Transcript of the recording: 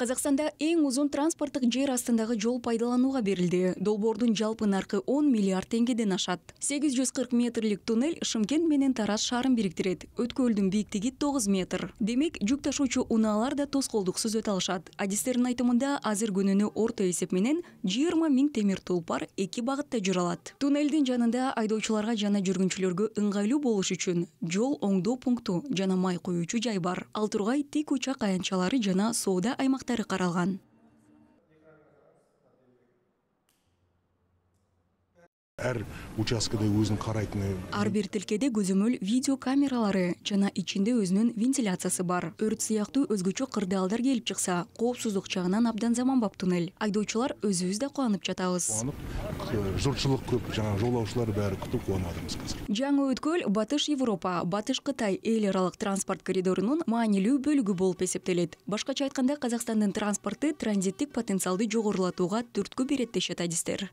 казакстанда эң узун транспорттук жер астындагы жол пайдаланууга берилди долбоордун жалпы наркы он миллиард теңгеден ашат сегиз жүз кырк метрлик туннель шымкент менен тараз шаарын бириктирет өткөлдүн бийиктиги тогуз метр демек жүк ташуучу унаалар да тоскоолдуксуз өтө алышат адистердин айтымында азыр күнүнө орто эсеп менен жыйырма миң темир тулпар эки багытта жүрө алат туннелдин жанында айдоочуларга жана жүргүнчүлөргө ыңгайлуу болуш үчүн жол оңдоо пункту жана май куюучу жай бар ал тургай тик учак аянтчалары жана соода аймактары бағыттары қаралған әр учаскеде өзін қарайтыны ар бир тилкеде көзөмөл видео камералары жана ичинде өзүнүн вентиляциясы бар өрт сыяктуу өзгөчө кырдаалдар келіп чыкса коопсуздук жагынан абдан заманбап туннель айдоочулар өзүбүз да қуанып жатабыз Э, жұртшылық көп жаңағы жолаушылар бәрі күтіп қуанып қазір жаңа өткөл батыш европа батыш қытай эл аралык транспорт коридорунун маанилүү бөлүгү болуп эсептелет башкача айтканда казакстандын транспорты транзиттік потенциалды жогорулатууга түрткү берет дешет адистер